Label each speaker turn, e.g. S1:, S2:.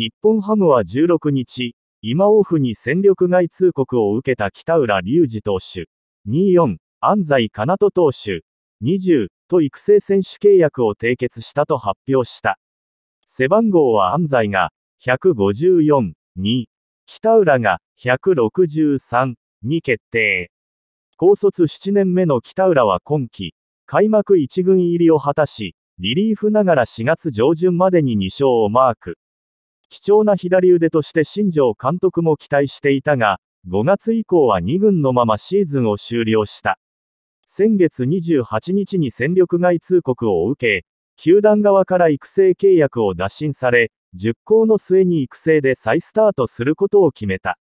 S1: 日本ハムは16日、今オフに戦力外通告を受けた北浦隆二投手、24、安西かなと投手、20と育成選手契約を締結したと発表した。背番号は安西が154、2、北浦が163、に決定。高卒7年目の北浦は今季、開幕1軍入りを果たし、リリーフながら4月上旬までに2勝をマーク。貴重な左腕として新庄監督も期待していたが、5月以降は2軍のままシーズンを終了した。先月28日に戦力外通告を受け、球団側から育成契約を打診され、熟考の末に育成で再スタートすることを決めた。